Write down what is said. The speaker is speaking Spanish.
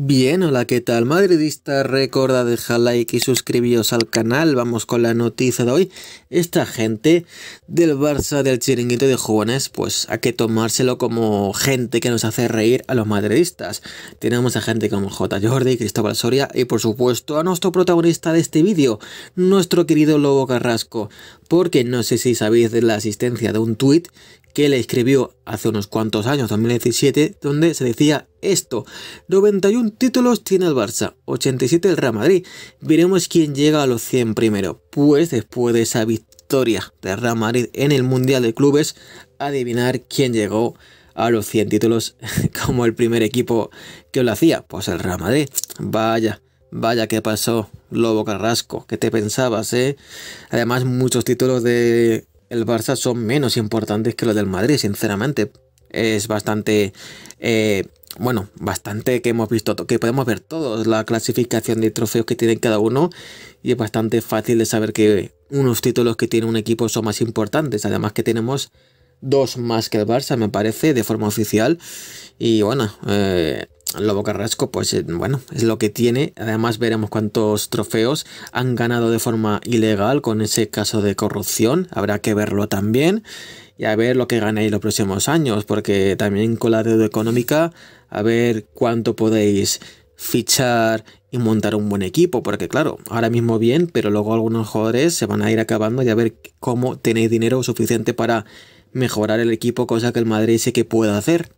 Bien, hola, ¿qué tal? Madridista, recuerda dejar like y suscribiros al canal. Vamos con la noticia de hoy. Esta gente del Barça del chiringuito de jóvenes, pues hay que tomárselo como gente que nos hace reír a los madridistas. Tenemos a gente como J. Jordi, Cristóbal Soria y por supuesto a nuestro protagonista de este vídeo, nuestro querido Lobo Carrasco. Porque no sé si sabéis de la asistencia de un tuit que le escribió hace unos cuantos años, 2017, donde se decía esto. 91 títulos tiene el Barça, 87 el Real Madrid. Veremos quién llega a los 100 primero. Pues después de esa victoria del Real Madrid en el Mundial de Clubes, adivinar quién llegó a los 100 títulos como el primer equipo que lo hacía. Pues el Real Madrid. Vaya. Vaya que pasó, Lobo Carrasco, ¿qué te pensabas, eh? Además, muchos títulos de el Barça son menos importantes que los del Madrid, sinceramente. Es bastante eh, bueno, bastante que hemos visto, que podemos ver todos, la clasificación de trofeos que tienen cada uno y es bastante fácil de saber que unos títulos que tiene un equipo son más importantes, además que tenemos dos más que el Barça, me parece, de forma oficial y bueno, eh, Lobo Carrasco, pues eh, bueno, es lo que tiene. Además veremos cuántos trofeos han ganado de forma ilegal con ese caso de corrupción. Habrá que verlo también y a ver lo que ganéis los próximos años, porque también con la deuda económica, a ver cuánto podéis fichar y montar un buen equipo, porque claro, ahora mismo bien, pero luego algunos jugadores se van a ir acabando y a ver cómo tenéis dinero suficiente para mejorar el equipo, cosa que el Madrid sí que puede hacer.